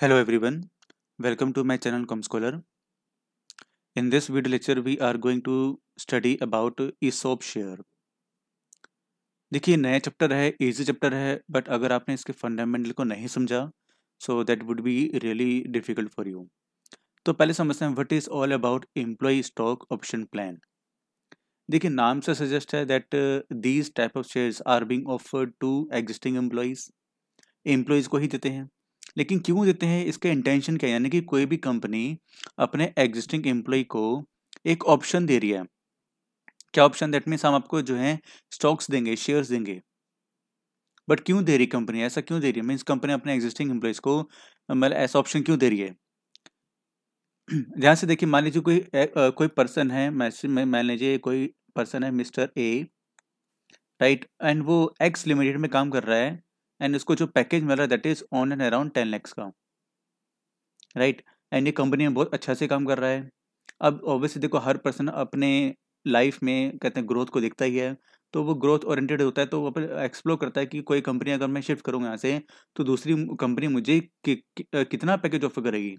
Hello everyone, welcome to my channel in In this video lecture we are going to study about ESOP share. देखिए नया chapter है easy chapter है but अगर आपने इसके fundamental को नहीं समझा so that would be really difficult for you तो पहले समझते हैं what is all about employee stock option plan देखिए नाम से सजेस्ट है that these type of shares are being offered to existing employees employees को ही देते हैं लेकिन क्यों देते हैं इसका इंटेंशन क्या है यानी कि कोई भी कंपनी अपने एग्जिस्टिंग एम्प्लॉय को एक ऑप्शन दे रही है क्या ऑप्शन दैट मीन्स हम आपको जो है स्टॉक्स देंगे शेयर्स देंगे बट क्यों दे रही कंपनी ऐसा क्यों दे रही है मीन्स कंपनी अपने एग्जिस्टिंग एम्प्लॉयज़ को मतलब ऐसा ऑप्शन क्यों दे रही है ध्यान से देखिए मान लीजिए कोई आ, कोई पर्सन है मान लीजिए कोई पर्सन है मिस्टर ए राइट एंड वो एक्स लिमिटेड में काम कर रहा है एंड उसको जो पैकेज मिल रहा है that is on and around ten lakhs का राइट एंड ये कंपनी में बहुत अच्छा से काम कर रहा है अब ऑब्वियसली देखो हर पर्सन अपने लाइफ में कहते हैं ग्रोथ को देखता ही है तो वो ग्रोथ ओरिएंटेड होता है तो वो एक्सप्लोर करता है कि कोई कंपनी अगर मैं शिफ्ट करूँगा यहाँ से तो दूसरी कंपनी मुझे कि, कि, कितना पैकेज ऑफर करेगी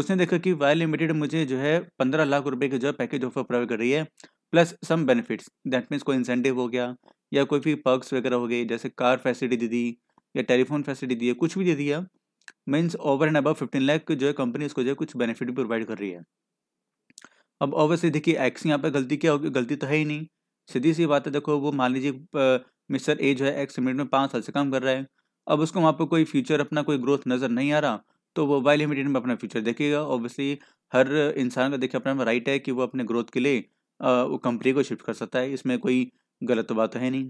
उसने देखा कि वाई लिमिटेड मुझे जो है पंद्रह लाख रुपए का जो है पैकेज ऑफर प्रोवाइड कर रही है plus some benefits that means कोई इंसेंटिव हो गया या कोई भी पर्कस वगैरह हो गए जैसे कार फैसिलिटी दे दी या टेलीफोन फैसिलिटी दी है कुछ भी दे दिया means over and above fifteen lakh जो है कंपनी उसको जो है कुछ बेनिफिट भी प्रोवाइड कर रही है अब ऑब्वियसली देखिए एक्स यहाँ पर गलती क्या होगी गलती तो है ही नहीं सीधी सी बात है देखो वो मान लीजिए मिस्टर ए जो है एक्स लिमिटेड में पाँच साल से काम कर रहा है अब उसको वहाँ पर कोई फ्यूचर अपना कोई ग्रोथ नज़र नहीं आ रहा तो वो वाई लिमिटेड में अपना फ्यूचर देखेगा ऑब्वियसली हर इंसान का देखिए अपना राइट है कि वो अपने ग्रोथ के लिए वो कंपनी को शिफ्ट कर सकता है इसमें कोई गलत तो बात तो है नहीं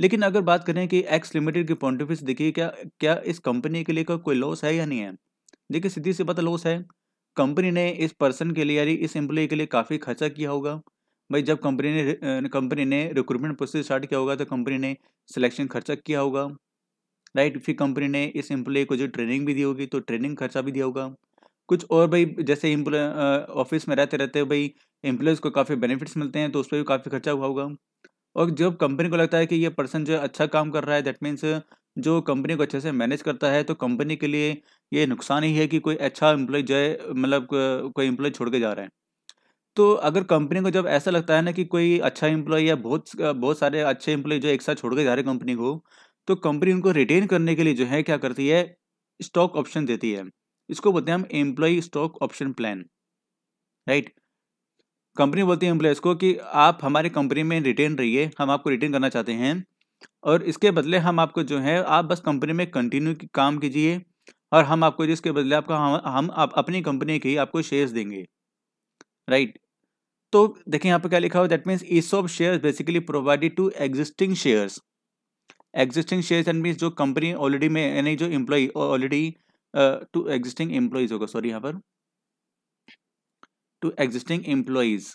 लेकिन अगर बात करें कि एक्स लिमिटेड की पॉइंट ऑफ व्यू देखिए क्या क्या इस कंपनी के लिए कोई लॉस है या नहीं है देखिए सीधी सी बात लॉस है कंपनी ने इस पर्सन के लिए यानी इस एम्प्लॉय के लिए काफ़ी खर्चा किया होगा भाई जब कंपनी ने कंपनी ने रिक्रूटमेंट प्रोसेस स्टार्ट किया होगा तो कंपनी ने सिलेक्शन खर्चा किया होगा राइट फिर कंपनी ने इस एम्प्लॉय को जो ट्रेनिंग भी दी होगी तो ट्रेनिंग खर्चा भी दिया होगा कुछ और भाई जैसे ऑफिस में रहते रहते भाई एम्प्लॉयज़ को काफ़ी बेनिफिट्स मिलते हैं तो उस पर भी काफ़ी खर्चा हुआ होगा और जब कंपनी को लगता है कि ये पर्सन जो अच्छा काम कर रहा है दैट मीन्स जो कंपनी को अच्छे से मैनेज करता है तो कंपनी के लिए ये नुकसान ही है कि कोई अच्छा एम्प्लॉय जो है मतलब कोई एम्प्लॉय छोड़ के जा रहा है तो अगर कंपनी को जब ऐसा लगता है ना कि कोई अच्छा एम्प्लॉय या बहुत बहुत सारे अच्छे एम्प्लॉय जो एक साथ छोड़ के जा रहे हैं कंपनी को तो कंपनी उनको रिटेन करने के लिए जो है क्या करती है स्टॉक ऑप्शन देती है इसको बोलते हैं हम employee stock option plan right company बोलती है एम्प्लॉयज़ को कि आप हमारी कंपनी में रिटेन रहिए हम आपको रिटेन करना चाहते हैं और इसके बदले हम आपको जो है आप बस कंपनी में कंटिन्यू काम कीजिए और हम आपको जिसके बदले आपका हम, हम आप अपनी कंपनी के आपको शेयर्स देंगे राइट right. तो देखिए यहाँ पर क्या लिखा हो that means ESOP share basically provided to existing shares existing shares that means जो कंपनी ऑलरेडी में यानी जो employee already to existing employees होगा सॉरी यहाँ पर टू एग्जिस्टिंग एम्प्लॉयज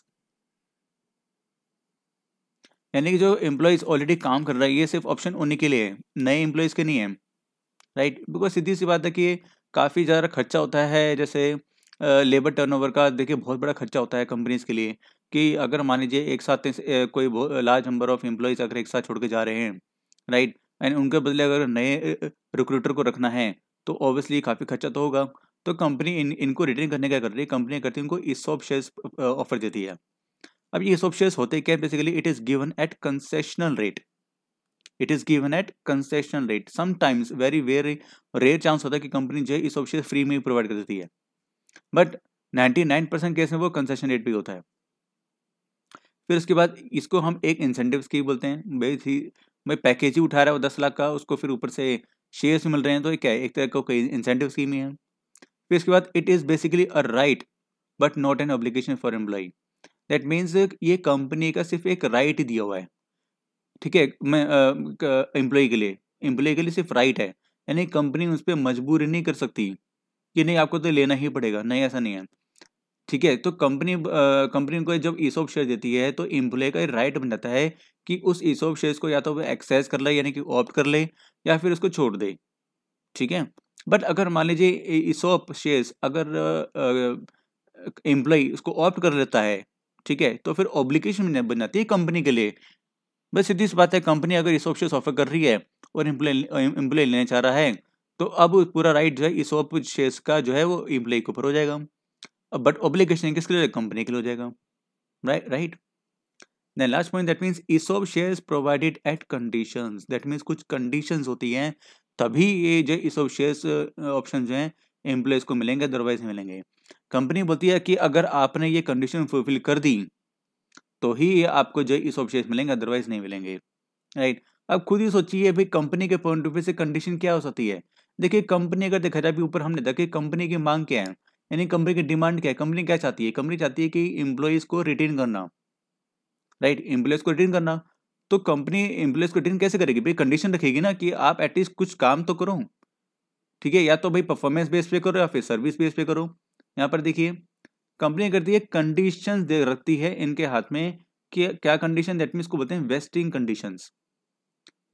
यानी कि जो एम्प्लॉयज ऑलरेडी काम कर रहा है ये सिर्फ ऑप्शन उन्हीं के लिए है नए एम्प्लॉयज़ के नहीं है राइट right? बिकॉज सीधी सी बात है कि काफ़ी ज़्यादा खर्चा होता है जैसे लेबर टर्नओवर का देखिए बहुत बड़ा खर्चा होता है कंपनीज़ के लिए कि अगर मान लीजिए एक साथ कोई लार्ज नंबर ऑफ एम्प्लॉयज़ अगर एक साथ छोड़ के जा रहे हैं राइट एंड उनके बदले अगर नए रिक्रूटर को रखना है तो ऑब्वियसली काफ़ी खर्चा तो होगा तो कंपनी इन इनको रिटर्न करने क्या कर रही है कंपनी करती है उनको ईसॉप शेयर्स ऑफर देती है अब ये ईसॉप शेयर्स होते क्या basically it is given at concessional rate it is given at concessional rate sometimes very very rare chance होता है कि कंपनी जो है ईसॉप शेयर फ्री में ही प्रोवाइड कर देती है बट नाइन परसेंट केस में वो कंसेशन रेट भी होता है फिर उसके बाद इसको हम एक इंसेंटिव स्कीम बोलते हैं भाई थी भाई पैकेज ही उठा रहा है वो दस लाख का उसको फिर ऊपर से शेयर्स मिल रहे हैं तो क्या एक तरह का कोई इंसेंटिव स्कीम ही है फिर इसके बाद it is basically a right but not an obligation for employee that means ये कंपनी का सिर्फ एक राइट right दिया हुआ है ठीक है मैं एम्प्लॉय के लिए एम्प्लॉय के लिए सिर्फ राइट right है यानी कंपनी उस पर मजबूर नहीं कर सकती कि नहीं आपको तो लेना ही पड़ेगा नहीं ऐसा नहीं है ठीक है तो कंपनी कंपनी को जब ईसोप शेयर देती है तो एम्प्लॉय का राइट बन जाता है कि उस ईसोप शेयर को या तो वो एक्सेस कर ले यानी कि ऑप्ट कर ले या फिर उसको छोड़ दे ठीक है बट अगर मान लीजिए सॉप शेयर्स अगर एम्प्लॉय उसको ऑप्ट कर लेता है ठीक है तो फिर ऑब्लिकेशन बन जाती है कंपनी के लिए बस सीधी सी बात है कंपनी अगर इसोप शेयर्स ऑफर कर रही है और एम्प्लॉय लेना चाह रहा है तो अब पूरा राइट जो है इसोप शेयर्स का जो है वो एम्प्लॉय के ऊपर हो जाएगा बट ऑब्लिकेशन किसके लिए कंपनी के लिए हो जाएगा right right then last point that means ESOP shares provided at conditions that means कुछ कंडीशंस होती हैं तभी ये जो इस अवशेष ऑप्शन जो है एम्प्लॉयज़ को मिलेंगे अदरवाइज मिलेंगे कंपनी बोलती है कि अगर आपने ये कंडीशन फुलफिल कर दी तो ही आपको जो इस अवशेष मिलेंगे अदरवाइज नहीं मिलेंगे राइट अब खुद ही सोचिए भाई कंपनी के पॉइंट ऑफ व्यू से कंडीशन क्या हो सकती है देखिए कंपनी अगर देखा जाए ऊपर हमने देखा कंपनी की मांग क्या है यानी कंपनी की डिमांड क्या है कंपनी क्या चाहती है कंपनी चाहती है कि एम्प्लॉयज़ को रिटेन करना राइट right? एम्प्लॉयज़ को रिटेन करना तो कंपनी एम्प्लॉयज को ट्रेन कैसे करेगी भाई कंडीशन रखेगी ना कि आप एटलीस्ट कुछ काम तो करो ठीक है या तो भाई परफॉर्मेंस बेस पे करो या फिर सर्विस बेस पे करो यहाँ पर देखिए कंपनी करती है कंडीशन दे रखती है इनके हाथ में कि क्या कंडीशन दैट मीन्स को बोलते हैं vesting condition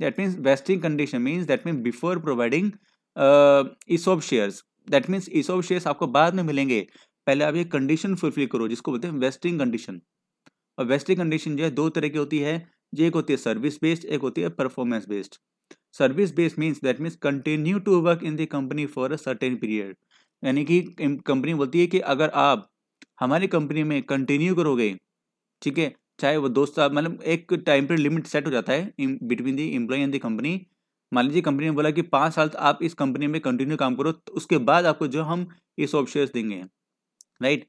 that means vesting condition means that mean before providing ESOP shares that means ESOP shares आपको बाद में मिलेंगे पहले आप ये कंडीशन फुलफिल करो जिसको बोलते हैं वेस्टिंग कंडीशन और वेस्टिंग कंडीशन जो है दो तरह की होती है ये एक होती है सर्विस बेस्ड एक होती है performance based service based means that means continue to work in the company for a certain period यानी कि कंपनी बोलती है कि अगर आप हमारी कंपनी में कंटिन्यू करोगे ठीक है चाहे वो दोस्त मतलब एक टाइम पर लिमिट सेट हो जाता है between the employee and the company मान लीजिए कंपनी ने बोला कि पाँच साल आप इस कंपनी में कंटिन्यू काम करो तो उसके बाद आपको जो हम इस ऑप्शेयर देंगे राइट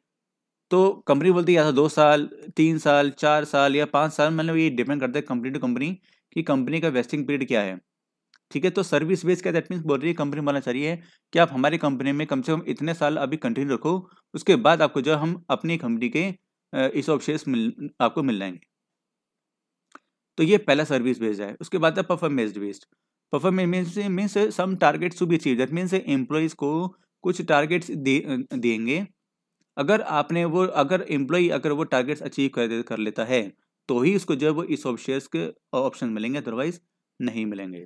तो कंपनी बोलती है दो साल तीन साल चार साल या पाँच साल मतलब ये डिपेंड करता है कंपनी टू कंपनी कि कंपनी का वेस्टिंग पीरियड क्या है ठीक है तो सर्विस बेस क्या दैट मीन्स बोल रही है कंपनी बोलना चाहिए कि आप हमारी कंपनी में कम से कम इतने साल अभी कंटिन्यू रखो उसके बाद आपको जो हम अपनी कंपनी के इस ऑप्शे मिल आपको मिल जाएंगे तो ये पहला सर्विस बेस्ड है उसके बाद है perform based means means some targets to be achieve that means employees को कुछ टारगेट्स दे देंगे अगर आपने वो अगर एम्प्लॉई अगर वो टारगेट्स अचीव कर कर लेता है तो ही उसको जब इस ऑफ शेयर्स के ऑप्शन मिलेंगे अदरवाइज नहीं मिलेंगे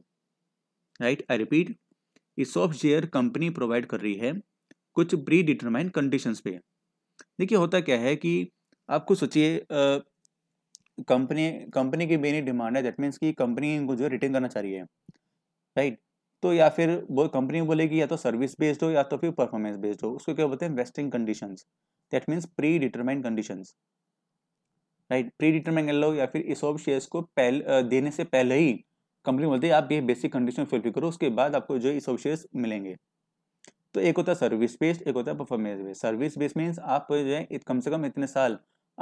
right I repeat ESOP share company provide कर रही है कुछ प्री डिटरमाइन कंडीशंस पे देखिए होता क्या है कि आप खुद सोचिए कंपनी कंपनी की मेनी डिमांड है दैट मीन्स कि कंपनी इनको जो रिटर्न करना चाह रही है राइट तो या फिर वो कंपनी बोलेगी या तो सर्विस बेस्ड हो या तो फिर परफॉर्मेंस बेस्ड हो उसको क्या बोलते हैं vesting condition that means predetermined condition right predetermine कर लो या फिर इस ऑफ शेयर्स को पहले देने से पहले ही कंपनी बोलती है आप ये बेसिक कंडीशन फुलफिल करो उसके बाद आपको जो इस ऑफ शेयर्स मिलेंगे तो एक होता है सर्विस बेस्ड एक होता है performance based service based means आप जो है कम से कम इतने साल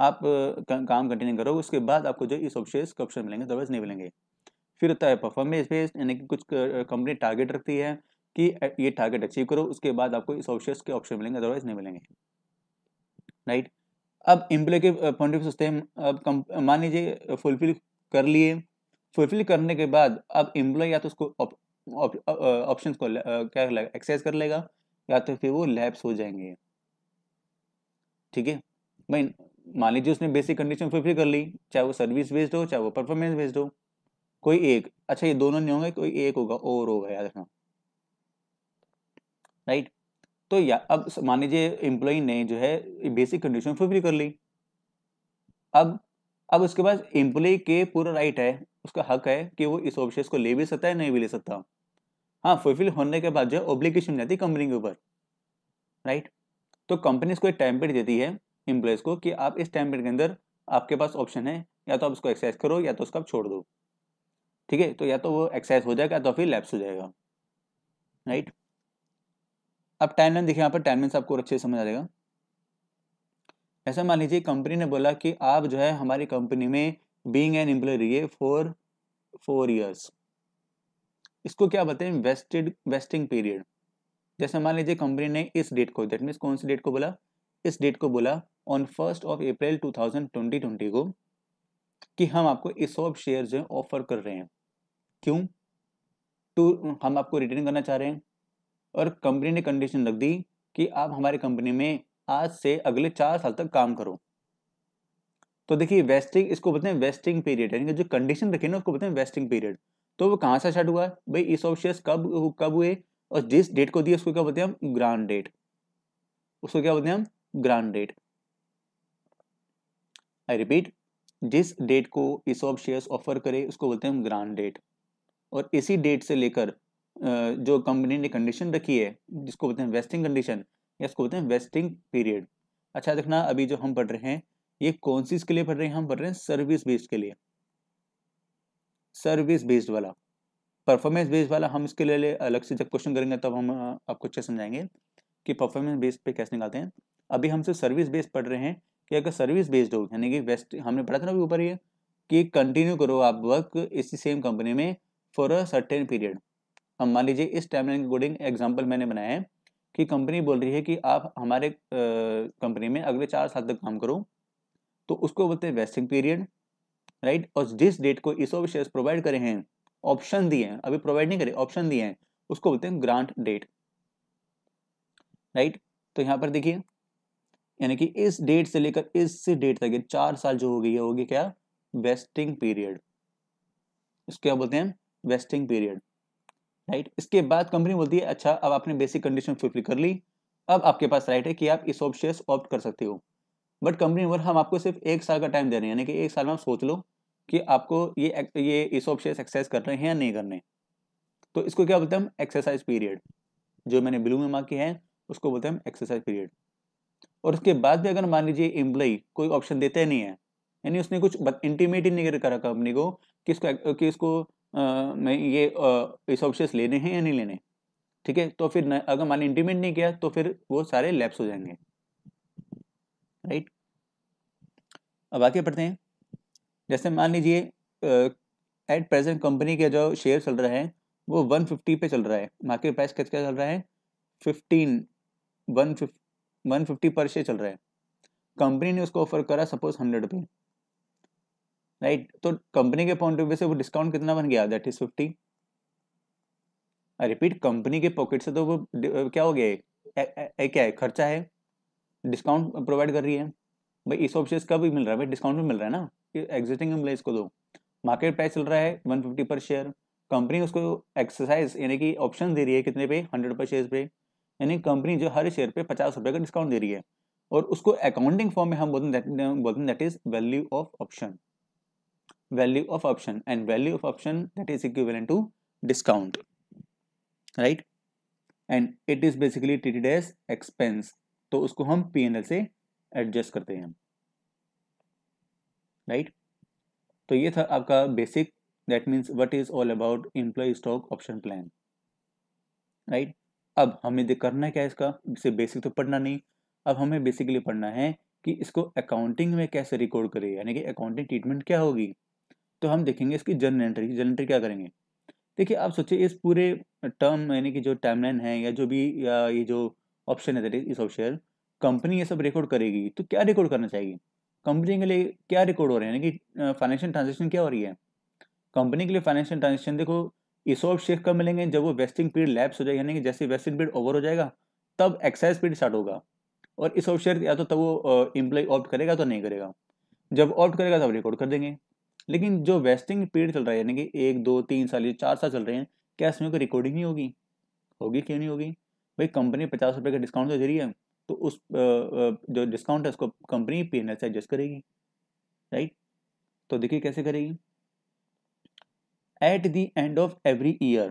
आप काम कंटिन्यू करो उसके बाद आपको जो इस ऑफ शेयर्स ऑप्शन मिलेंगे अदरवाइज नहीं मिलेंगे फिर होता है परफॉर्मेंस बेस्ड यानी कि कुछ कंपनी टारगेट रखती है कि ये टारगेट अचीव करो उसके बाद आपको इस ऑप्शन के ऑप्शन मिलेंगे अदरवाइज नहीं मिलेंगे राइट अब एम्प्लॉय के पॉइंट ऑफ सोचते हैं अब मान लीजिए फुलफिल कर लिए फुलफिल करने के बाद अब एम्प्लॉय या तो उसको ऑप्शन को क्या एक्सेस कर लेगा या तो फिर वो लैब्स हो जाएंगे ठीक है भाई मान लीजिए उसने बेसिक कंडीशन फुलफिल कर ली चाहे वो सर्विस बेस्ड हो चाहे वो परफॉर्मेंस बेस्ड हो कोई एक अच्छा ये दोनों नहीं होंगे कोई एक होगा और होगा याद रखना राइट तो या अब मान लीजिए एम्प्लॉय ने जो है बेसिक कंडीशन फुलफिल कर ली अब अब उसके पास एम्प्लॉय के पूरा राइट है उसका हक है कि वो इस ऑप्शन को ले भी सकता है नहीं भी ले सकता हाँ फुलफिल होने के बाद जो है ऑब्लिकेशन जाती है कंपनी के ऊपर राइट तो कंपनी इसको एक टाइम पीरियड देती है एम्प्लॉयज़ को कि आप इस टाइम पीरियड के अंदर आपके पास ऑप्शन है या तो आप उसको एक्सरसाइज करो या तो उसको आप छोड़ दो ठीक है तो या तो वो एक्साइज हो जाएगा तो फिर लैप्स हो जाएगा राइट अब टाइम लाइन देखिए यहाँ पर टाइम लाइन आपको अच्छे से समझ आ जाएगा ऐसा मान लीजिए कंपनी ने बोला कि आप जो है हमारी कंपनी में बींग एन एम्प्लॉय रहिए फॉर फोर ईयर्स इसको क्या बोलते हैं वेस्टेड वेस्टिंग पीरियड जैसे मान लीजिए कंपनी ने इस डेट को दैट मीन्स कौन सी डेट को बोला इस डेट को बोला ऑन फर्स्ट ऑफ अप्रैल 2020 को कि हम आपको इसॉप शेयर जो है ऑफर कर रहे हैं क्यों टू हम आपको रिटर्न करना चाह रहे हैं और कंपनी ने कंडीशन रख दी कि आप हमारी कंपनी में आज से अगले चार साल तक काम करो तो देखिए वेस्टिंग इसको बोलते हैं वेस्टिंग पीरियड यानी कि जो कंडीशन रखी ना उसको बोलते हैं वेस्टिंग पीरियड तो वो कहाँ से स्टार्ट हुआ भाई इस ऑफ शेयर कब कब हुए और जिस डेट को दिया उसको क्या बोलते हैं हम ग्रांड डेट उसको क्या बोलते हैं हम ग्रांड डेट आई रिपीट जिस डेट को इसॉप शेयर्स ऑफर करे उसको बोलते हैं हम ग्रांड डेट और इसी डेट से लेकर जो कंपनी ने कंडीशन रखी है जिसको बोलते हैं वेस्टिंग कंडीशन या इसको बोलते हैं वेस्टिंग पीरियड अच्छा देखना अभी जो हम पढ़ रहे हैं ये कौन सी इसके लिए पढ़ रहे हैं हम पढ़ रहे हैं सर्विस बेस्ड के लिए सर्विस बेस्ड वाला परफॉर्मेंस बेस्ड वाला हम इसके लिए अलग से जब क्वेश्चन करेंगे तब तो हम आपको अच्छे समझाएंगे कि परफॉर्मेंस बेस्ड पे कैसे निकालते हैं अभी हम सिर्फ सर्विस बेस्ड पढ़ रहे हैं कि अगर सर्विस बेस्ड हो यानी कि वेस्ट हमने पढ़ा था ना ऊपर ये कि कंटिन्यू करो आप वर्क इसी सेम कंपनी में फॉर अ सर्टेन पीरियड हम मान लीजिए इस टाइमलाइन लाइन अकॉर्डिंग एग्जाम्पल मैंने बनाया है कि कंपनी बोल रही है कि आप हमारे कंपनी में अगले चार साल तक काम करो तो उसको बोलते हैं वेस्टिंग पीरियड राइट और जिस डेट को इस ऑफ शेयर प्रोवाइड करे हैं ऑप्शन दिए हैं अभी प्रोवाइड नहीं करे ऑप्शन दिए हैं उसको बोलते हैं ग्रांट डेट राइट तो यहाँ पर देखिए यानी कि इस डेट से लेकर इस डेट तक चार साल जो गई है होगी क्या वेस्टिंग पीरियड इसको क्या बोलते हैं वेस्टिंग पीरियड राइट इसके बाद कंपनी बोलती है अच्छा अब आपने बेसिक कंडीशन फुलफिल कर ली अब आपके पास राइट है कि आप इस ऑफ शेयर ऑप्ट कर सकते हो बट कंपनी बोल हम आपको सिर्फ एक साल का टाइम दे रहे हैं यानी कि एक साल में आप सोच लो कि आपको ये ये इस ऑफ शेयर एक्सरसाइज कर रहे हैं या नहीं करने तो इसको क्या बोलते हैं हम एक्सरसाइज पीरियड जो मैंने ब्लू में मार्क की है उसको बोलते हैं हम एक्सरसाइज पीरियड और उसके बाद भी अगर मान लीजिए एम्प्लॉई कोई ऑप्शन देता ही नहीं है यानी उसने कुछ इंटीमेट ही नहीं करा कंपनी को कि इसको कि इसको आ, मैं ये ऑप्शन लेने हैं या नहीं लेने ठीक है तो फिर अगर मान इंटीमेट नहीं किया तो फिर वो सारे लैप्स हो जाएंगे राइट अब आगे पढ़ते हैं जैसे मान लीजिए एट प्रेजेंट कंपनी का जो शेयर चल रहा है वो 150 पे चल रहा है मार्केट प्राइस क्या चल रहा है 15 150 वन फिफ्टी पर शेयर चल रहा है कंपनी ने उसको ऑफर करा सपोज हंड्रेड रुपी राइट तो कंपनी के पॉइंट ऑफ व्यू से वो डिस्काउंट कितना बन गया that is fifty repeat company के पॉकेट से तो वो क्या हो गया ए, ए, ए, क्या है खर्चा है डिस्काउंट प्रोवाइड कर रही है भाई इस ऑप्शन शेयर का भी मिल रहा है भाई डिस्काउंट भी मिल रहा है ना एग्जिस्टिंग एम्प्लाइज को दो मार्केट प्राइस चल रहा है one fifty per share company उसको एक्सरसाइज यानी कि ऑप्शन दे रही है कितने पे हंड्रेड पर शेयर पे यानी कंपनी जो हर शेयर पे पचास रुपए का डिस्काउंट दे रही है और उसको अकाउंटिंग फॉर्म में हम बोलते हैं that is value of option value of option and value of option that is equivalent to discount right and it is basically treated as expense तो उसको हम पी एन एल से एडजस्ट करते हैं राइट right? तो ये था आपका basic that means what is all about employee stock option plan right अब हमें देख करना क्या है इसका इसे बेसिक तो पढ़ना नहीं अब हमें बेसिकली पढ़ना है कि इसको अकाउंटिंग में कैसे रिकॉर्ड करें यानी कि अकाउंटिंग ट्रीटमेंट क्या होगी तो हम देखेंगे इसकी जर्नल एंट्री जर्नल एंट्री क्या करेंगे देखिए आप सोचिए इस पूरे टर्म यानी कि जो टाइमलाइन है या जो भी या ये जो ऑप्शन है इस ऑप्शन कंपनी ये सब रिकॉर्ड करेगी तो क्या रिकॉर्ड करना चाहिए कंपनी के लिए क्या रिकॉर्ड हो रहे हैं यानी कि फाइनेंशियल ट्रांजेक्शन क्या हो रही है कंपनी के लिए फाइनेंशियल ट्रांजेक्शन देखो इसोप शेख कब मिलेंगे जब वो वेस्टिंग पीरियड लैप्स हो जाएगा यानी कि जैसे वेस्टिंग पीरियड ओवर हो जाएगा तब एक्साइज पीरियड स्टार्ट होगा और ऑफ शेयर या तो तब वो इम्प्लॉय ऑप्ट करेगा तो नहीं करेगा जब ऑप्ट करेगा तब रिकॉर्ड कर देंगे लेकिन जो वेस्टिंग पीरियड चल रहा है यानी कि एक दो तीन साल या चार साल चल रहे हैं क्या इसमें कोई रिकॉर्डिंग नहीं होगी होगी क्यों नहीं होगी भाई कंपनी पचास रुपये का डिस्काउंट तो जरिए तो उस जो डिस्काउंट है उसको company P N S adjust करेगी राइट तो देखिए कैसे करेगी at the end of every year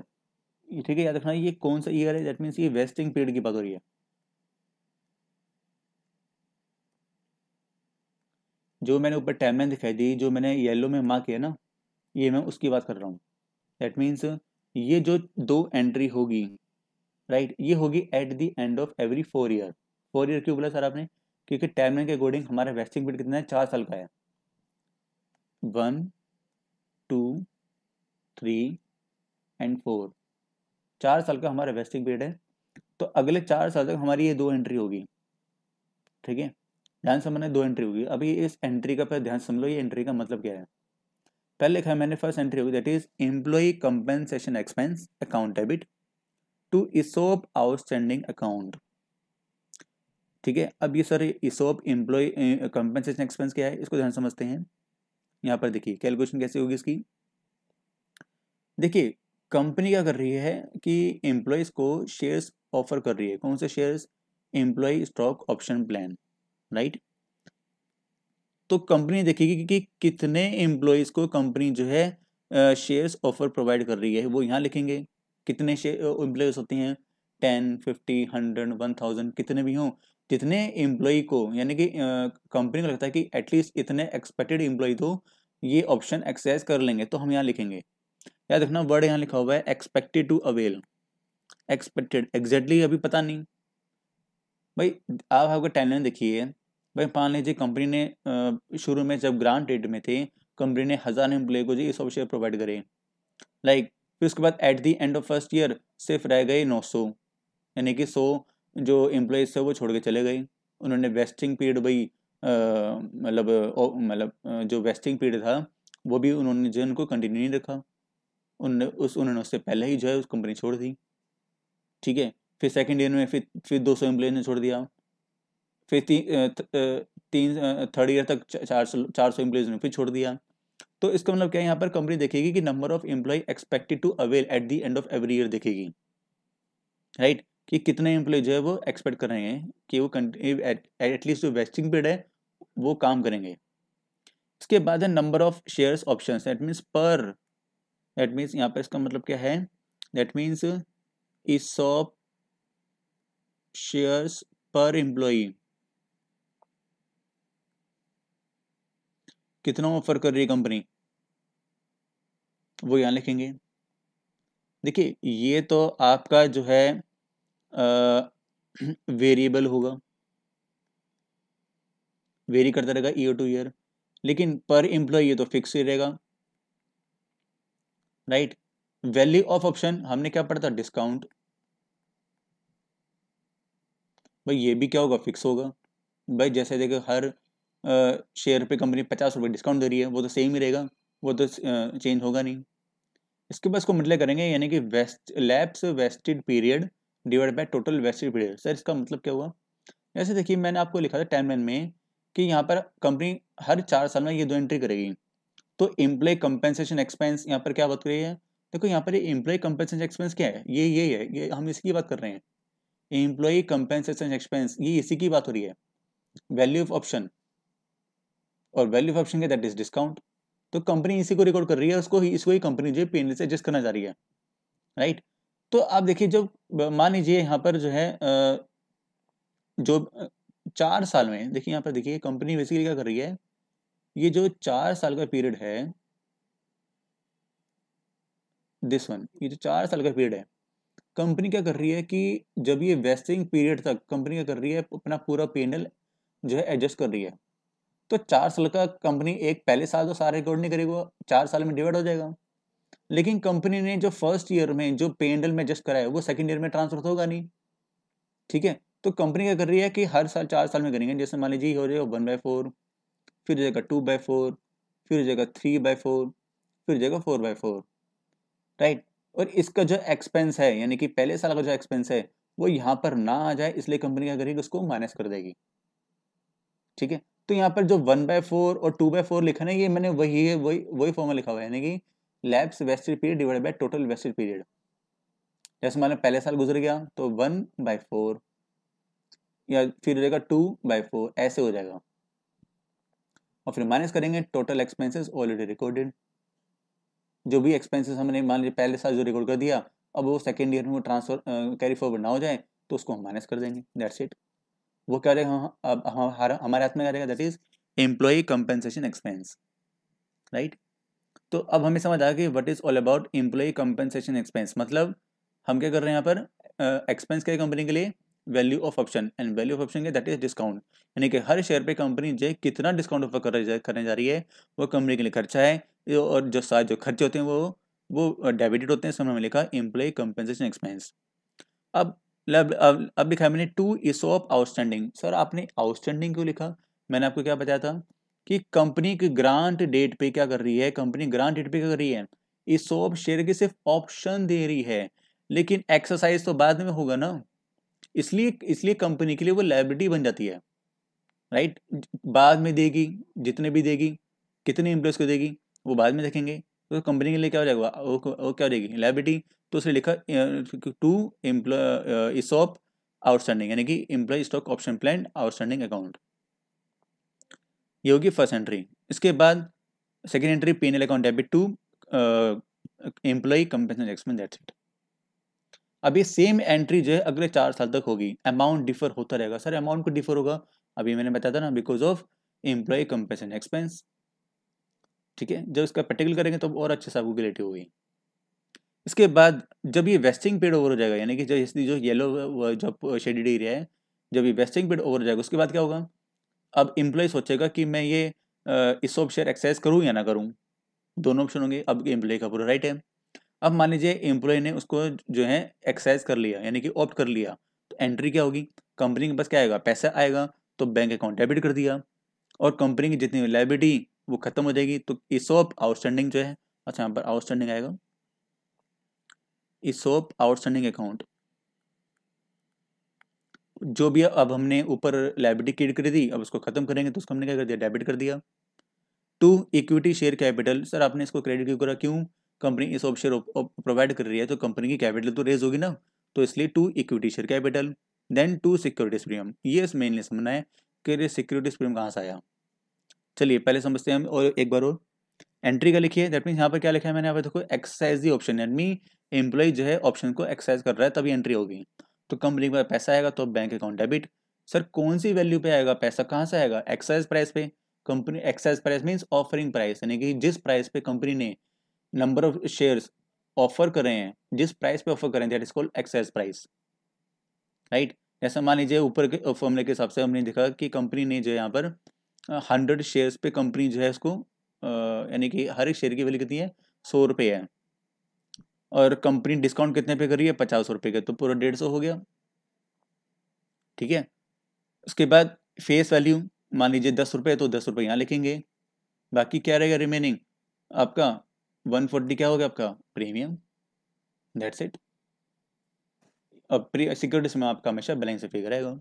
ठीक है याद रखना ये कौन सा ईयर है दैट मीन्स ये वेस्टिंग पीरियड की बात हो रही है जो मैंने ऊपर टाइमलाइन दिखाई दी जो मैंने येलो में मार्क किया ना ये मैं उसकी बात कर रहा हूँ दैट मीन्स ये जो दो एंट्री होगी राइट ये होगी at the end of every four year four year क्यों बोला सर आपने क्योंकि टाइमलाइन के अकॉर्डिंग हमारा वेस्टिंग पीरियड कितना है चार साल का है one two three and four चार साल का हमारा वेस्टिंग पीरियड है तो अगले चार साल तक हमारी ये दो एंट्री होगी ठीक है ध्यान से मैंने दो एंट्री होगी अभी इस एंट्री का पहले ध्यान समझ लो ये एंट्री का मतलब क्या है पहले लिखा है मैंने फर्स्ट एंट्री होगी that is employee compensation expense account debit to ESOP outstanding account ठीक है अब ये sir ESOP employee compensation expense क्या है इसको ध्यान समझते हैं यहाँ पर देखिए कैलकुलेशन कैसे होगी इसकी देखिए कंपनी क्या कर रही है कि एम्प्लॉयज को शेयर्स ऑफर कर रही है कौन से shares employee stock option plan right तो कंपनी देखेगी कि, कि, कितने एम्प्लॉयज को कंपनी जो है शेयर्स ऑफर प्रोवाइड कर रही है वो यहाँ लिखेंगे कितने एम्प्लॉयज होते हैं ten fifty hundred one thousand कितने भी हों जितने एम्प्लॉय को यानी कि कंपनी को लगता है कि एटलीस्ट इतने एक्सपेक्टेड एम्प्लॉय तो ये ऑप्शन एक्सरसाइज कर लेंगे तो हम यहाँ लिखेंगे याद रखना वर्ड यहाँ लिखा हुआ है expected to avail expected exactly अभी पता नहीं भाई आप आपका टैलेंट देखिए भाई मान लीजिए कंपनी ने शुरू में जब ग्रांट रेट में थे कंपनी ने हज़ार एम्प्लॉय को जी ये सब शेयर प्रोवाइड करे लाइक like, फिर उसके बाद at the end of first year सिर्फ रह गए नौ सौ यानी कि सौ जो एम्प्लॉयज़ थे वो छोड़ के चले गए उन्होंने वेस्टिंग पीरियड भाई मतलब मतलब जो वेस्टिंग पीरियड था वो भी उन्होंने जो उनको कंटिन्यू नहीं रखा उन उस उन्होंने उससे पहले ही जो है उस कंपनी छोड़ दी ठीक है फिर सेकेंड ईयर में फिर फिर दो सौ एम्प्लॉज ने छोड़ दिया फिर ती, तीन थर्ड ईयर तक चार सौ चार सौ एम्प्लॉयज ने फिर छोड़ दिया तो इसका मतलब क्या है यहाँ पर कंपनी देखेगी कि number of employee expected to avail at the end of every year देखेगी राइट कि कितने एम्प्लॉय जो है वो एक्सपेक्ट कर रहे हैं कि वो एटलीस्ट जो वेस्टिंग पीरियड है वो काम करेंगे इसके बाद है number of shares option that means पर दैट मीन्स यहाँ पर इसका मतलब क्या है दैट मीन्स इस सौ शेयर्स पर एम्प्लॉय कितना ऑफर कर रही है कंपनी वो यहाँ लिखेंगे देखिए ये तो आपका जो है वेरिएबल होगा वेरी करता रहेगा ईयर टू ईयर लेकिन पर एम्प्लॉय ये तो फिक्स ही रहेगा राइट वैल्यू ऑफ ऑप्शन हमने क्या पढ़ा था डिस्काउंट भाई ये भी क्या होगा फिक्स होगा भाई जैसे देखो हर शेयर पे कंपनी पचास रुपये डिस्काउंट दे रही है वो तो सेम ही रहेगा वो तो चेंज होगा नहीं इसके बाद इसको मतलब करेंगे यानी कि vest lapse vested period divide by total vested period sir इसका मतलब क्या हुआ जैसे देखिए मैंने आपको लिखा था टाइम में कि यहाँ पर कंपनी हर चार साल में ये दो एंट्री करेगी तो इम्प्लॉय कंपेंसेशन एक्सपेंस यहाँ पर क्या बात करी है देखो यहाँ पर इम्प्लॉय कंपेंसेशन एक्सपेंस क्या है ये ये है ये हम इसकी बात कर रहे हैं इम्प्लॉय कंपेंसेशन एक्सपेंस ये इसी की बात हो रही है वैल्यू ऑफ ऑप्शन और वैल्यू ऑफ ऑप्शन के दैट इज डिस्काउंट तो कंपनी इसी को रिकॉर्ड कर रही है उसको ही इसको ही कंपनी जो है पेनल से एडजस्ट करना जा रही है राइट तो आप देखिए जब मान लीजिए यहाँ पर जो है जो चार साल में देखिए यहाँ पर देखिए कंपनी बेसिकली क्या कर रही है ये जो चार साल का पीरियड है दिस वन ये जो चार साल का पीरियड है कंपनी क्या कर रही है कि जब ये वेस्टिंग पीरियड तक कंपनी क्या कर रही है अपना पूरा पेनल जो है एडजस्ट कर रही है तो चार साल का कंपनी एक पहले साल तो सारा रिकॉर्ड नहीं करेगा चार साल में डिवाइड हो जाएगा लेकिन कंपनी ने जो फर्स्ट ईयर में जो पेनल में एडजस्ट कराया है वो सेकेंड ईयर में ट्रांसफर तो होगा नहीं ठीक है तो कंपनी क्या कर रही है कि हर साल चार साल में करेंगे जैसे मान लीजिए हो जाए वन बाय फोर फिर हो जाएगा टू बाय फोर फिर हो जाएगा थ्री बाय फोर फिर हो जाएगा फोर बाय फोर राइट और इसका जो एक्सपेंस है यानी कि पहले साल का जो एक्सपेंस है वो यहाँ पर ना आ जाए इसलिए कंपनी क्या करेगी उसको माइनस कर देगी ठीक है तो यहाँ पर जो वन बाय फोर और टू बाय फोर लिखा ना ये मैंने वही है वही वही फॉर्मल लिखा हुआ है यानी कि lapse vested period divide by total vested period जैसे मान लो पहले साल गुजर गया तो वन बाय फोर या फिर हो जाएगा टू बाय फोर ऐसे हो जाएगा और फिर माइनस करेंगे टोटल एक्सपेंसेस ऑलरेडी रिकॉर्डेड जो भी एक्सपेंसेस हमने मान लीजिए पहले साल जो रिकॉर्ड कर दिया अब वो सेकेंड ईयर में वो ट्रांसफर कैरी फॉरवर्ड ना हो जाए तो उसको हम माइनस कर देंगे दैट्स इट वो क्या रहेगा अब हमारा हमारे हाथ में क्या रहेगा that is employee compensation expense right तो अब हमें समझ आया कि what is all about employee compensation expense मतलब हम क्या कर रहे हैं यहाँ पर एक्सपेंस क्या है कंपनी के लिए value of option and value of option that is discount यानी कि हर शेयर पे कंपनी जो कितना डिस्काउंट ऑफर कर करने जा रही है वो कंपनी के लिए खर्चा है और जो सारे जो खर्चे होते हैं वो वो डेबिटेड होते हैं समय में लिखा एम्प्लॉय कंपेंसेशन एक्सपेंस अब अब अब लिखा है मैंने टू ऑफ आउटस्टैंडिंग सर आपने आउटस्टैंडिंग क्यों लिखा मैंने आपको क्या बताया था कि कंपनी की ग्रांट डेट पे क्या कर रही है कंपनी ग्रांट डेट पे क्या कर रही है इस ऑफ शेयर की सिर्फ ऑप्शन दे रही है लेकिन एक्सरसाइज तो बाद में होगा ना इसलिए इसलिए कंपनी के लिए वो लाइब्रेटी बन जाती है राइट बाद में देगी जितने भी देगी कितने एम्प्लॉयज़ को देगी वो बाद में देखेंगे तो कंपनी के लिए क्या हो जाएगा वो, वो क्या हो जाएगी लाइबिलिटी तो उसने लिखा टू एम्प्लॉय इसॉप आउटस्टैंडिंग यानी कि employee stock option plan outstanding account ये होगी फर्स्ट एंट्री इसके बाद second entry P N L account debit to employee compensation expense that's it अभी सेम एंट्री जो है अगले चार साल तक होगी अमाउंट डिफर होता रहेगा सर अमाउंट को डिफर होगा अभी मैंने बताया था ना because of employee compensation expense ठीक है जब इसका पर्टिकुलर करेंगे तो और अच्छे से आपको क्लियरिटी होगी इसके बाद जब ये वेस्टिंग पेड ओवर हो जाएगा यानी कि इसकी जो येलो जो शेडेड एरिया है जब ये वेस्टिंग पेड ओवर हो जाएगा उसके बाद क्या होगा अब एम्प्लॉय सोचेगा कि मैं ये इस ऑफ शेयर एक्सरसाइज करूँ या ना करूँ दोनों ऑप्शन होंगे अब एम्प्लॉय का पूरा राइट है अब मान लीजिए एम्प्लॉय ने उसको जो है एक्सरसाइज कर लिया यानी कि ऑप्ट कर लिया तो एंट्री क्या होगी कंपनी के पास क्या आएगा पैसा आएगा तो बैंक अकाउंट डेबिट कर दिया और कंपनी की जितनी लाइबिलिटी वो खत्म हो जाएगी तो इसोप आउटस्टैंडिंग जो है अच्छा यहाँ पर आउटस्टैंडिंग आएगा इसोप आउटस्टैंडिंग अकाउंट जो भी अब हमने ऊपर लाइबिलिटी क्रिएट करी थी अब उसको खत्म करेंगे तो उसको हमने क्या कर दिया डेबिट कर दिया to equity share capital sir आपने इसको क्रेडिट क्यों करा क्यों कंपनी इस ऑप्शन प्रोवाइड कर रही है तो कंपनी की कैपिटल तो रेज होगी ना तो इसलिए to equity share capital then to securities premium ये इस मेनली समझना है कि सिक्योरिटीज प्रीमियम कहाँ से आया चलिए पहले समझते हैं और एक बार और एंट्री का लिखिए दैट मीन्स यहाँ पर क्या लिखा है मैंने यहाँ पर देखो एक्सरसाइज दी ऑप्शन यानी एम्प्लॉय जो है ऑप्शन को एक्सरसाइज कर रहा है तभी एंट्री होगी तो कंपनी के पास पैसा आएगा तो बैंक अकाउंट डेबिट सर कौन सी वैल्यू पे आएगा पैसा कहाँ से आएगा एक्सरसाइज प्राइस पे company exercise price means offering price यानी कि जिस प्राइस पे कंपनी ने नंबर ऑफ शेयर्स ऑफर कर रहे हैं जिस प्राइस पे ऑफर कर रहे हैं that is called excess price right जैसे मान लीजिए ऊपर के फॉर्मूले के हिसाब से हमने देखा कि कंपनी ने जो यहाँ पर हंड्रेड शेयर्स पे कंपनी जो है इसको यानी कि हर एक शेयर की वैल्यू कितनी है सौ रुपये है और कंपनी डिस्काउंट कितने पे कर रही है पचास रुपये का तो पूरा डेढ़ सौ हो गया ठीक है उसके बाद फेस वैल्यू मान लीजिए दस रुपये तो दस रुपये यहाँ लिखेंगे बाकी क्या रहेगा रिमेनिंग आपका वन फोर्टी क्या हो गया आपका प्रीमियम दैट्स इट अब प्री सिक्योरिटीज में आपका हमेशा बैलेंस फिगर आएगा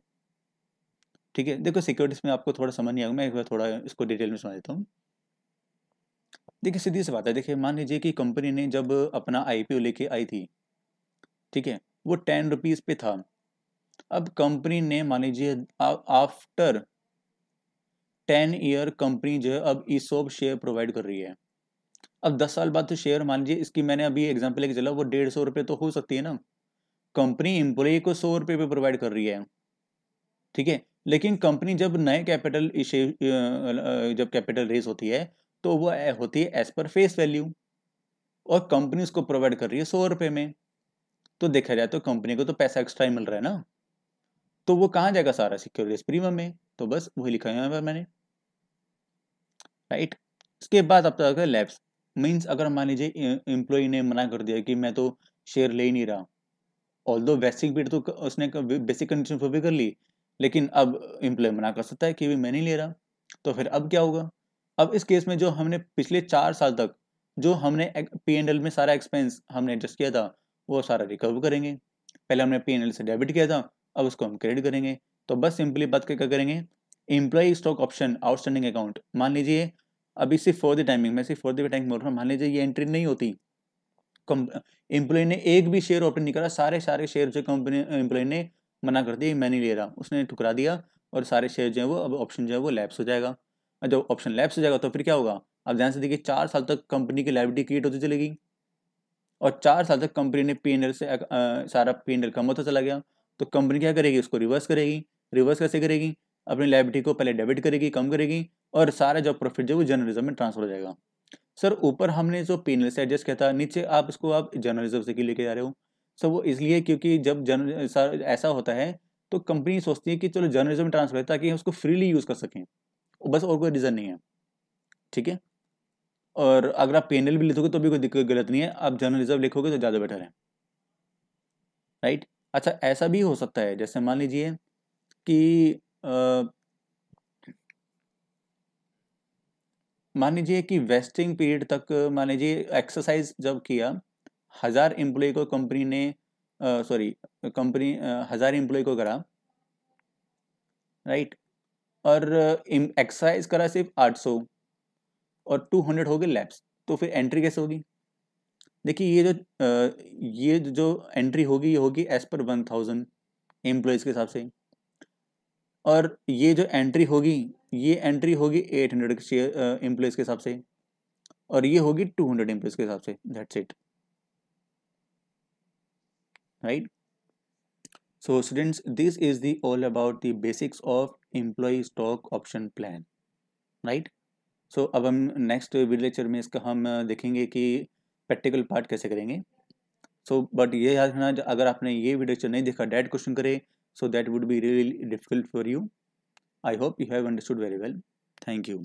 ठीक है देखो सिक्योरिटीज में आपको थोड़ा समझ नहीं आएगा मैं एक बार थोड़ा इसको डिटेल में समझ देता हूँ देखिए सीधी सी बात है देखिए मान लीजिए कि कंपनी ने जब अपना आईपीओ लेके आई थी ठीक है वो टेन रुपीज़ पे था अब कंपनी ने मान लीजिए आफ्टर टेन ईयर कंपनी जो है अब ई शेयर प्रोवाइड कर रही है अब दस साल बाद तो शेयर मान लीजिए इसकी मैंने अभी एग्जाम्पल लेके चला वो डेढ़ सौ रुपये तो हो सकती है ना कंपनी एम्प्लॉय को सौ रुपये पर प्रोवाइड कर रही है ठीक है लेकिन कंपनी जब नए कैपिटल जब कैपिटल रेस होती है तो वो होती है एज पर फेस वैल्यू और कंपनी उसको प्रोवाइड कर रही है सौ रुपये में तो देखा जाए तो कंपनी को तो पैसा एक्स्ट्रा ही मिल रहा है ना तो वो कहाँ जाएगा सारा सिक्योरिटीज प्रीमियम में तो बस वही लिखा है मैंने राइट इसके बाद आप तक लैब्स मीन्स अगर मान लीजिए एम्प्लॉय ने मना कर दिया कि मैं तो शेयर ले ही नहीं रहा ऑल दो बेसिक बीट तो उसने बेसिक कंडीशन भी कर ली लेकिन अब एम्प्लॉय मना कर सकता है कि भाई मैं नहीं ले रहा तो फिर अब क्या होगा अब इस केस में जो हमने पिछले चार साल तक जो हमने पी एंड एल में सारा एक्सपेंस हमने एडजस्ट किया था वो सारा रिकवर करेंगे पहले हमने पी एंड एल से डेबिट किया था अब उसको हम क्रेडिट करेंगे तो बस सिंपली बात क्या करेंगे employee stock option outstanding account मान लीजिए अभी सिर्फ फॉर द टाइमिंग मैं सिर्फ फोर द टाइमिंग बोल रहा हूँ मान लीजिए ये एंट्री नहीं होती एम्प्लॉय ने एक भी शेयर ओपन नहीं करा सारे सारे शेयर जो कंपनी एम्प्लॉय ने मना कर दिया मैं नहीं ले रहा उसने ठुकरा दिया और सारे शेयर जो है वो अब ऑप्शन जो है वो लैप्स हो जाएगा और जब ऑप्शन लैप्स हो जाएगा तो फिर क्या होगा आप ध्यान से देखिए चार साल तक कंपनी की लाइबिलिटी क्रिएट होती चलेगी और चार साल तक कंपनी ने पी से आ, सारा पी कम होता चला गया तो कंपनी क्या करेगी उसको रिवर्स करेगी रिवर्स कैसे करेगी अपनी लाइबिलिटी को पहले डेबिट करेगी कम करेगी और सारा जॉब प्रॉफिट जो वो जर्नलिज्म में ट्रांसफर हो जाएगा सर ऊपर हमने जो पेनल से एडजस्ट किया था नीचे आप इसको आप जर्नलिज्म से लेके जा रहे हो सर वो इसलिए क्योंकि जब जर्नल ऐसा होता है तो कंपनी सोचती है कि चलो जर्नलिज्म में ट्रांसफर है ताकि उसको फ्रीली यूज़ कर सकें बस और कोई रीज़न नहीं है ठीक है और अगर आप पेनल भी लिखोगे तो भी कोई दिक्कत गलत नहीं है आप जर्नलिज्म लिखोगे तो ज़्यादा बेटर है राइट अच्छा ऐसा भी हो सकता है जैसे मान लीजिए कि मान लीजिए कि वेस्टिंग पीरियड तक मान लीजिए एक्सरसाइज जब किया हज़ार एम्प्लॉय को कंपनी ने सॉरी कंपनी हज़ार एम्प्लॉय को करा राइट और एक्सरसाइज करा सिर्फ आठ सौ और टू हंड्रेड हो गए लैब्स तो फिर एंट्री कैसे होगी देखिए ये जो ये जो एंट्री होगी ये होगी as per one thousand employees के हिसाब से और ये जो एंट्री होगी ये एंट्री होगी एट हंड्रेड एम्प्लॉयज के हिसाब से और ये होगी 200 हंड्रेड एम्प्लॉयज के हिसाब से that's it right so students this is the all about the basics of employee stock option plan right so अब हम नेक्स्ट लेक्चर में इसका हम देखेंगे कि प्रैक्टिकल पार्ट कैसे करेंगे सो बट ये याद रखना अगर आपने ये वीडियो नहीं देखा डेट क्वेश्चन करें so that would be really difficult for you i hope you have understood very well thank you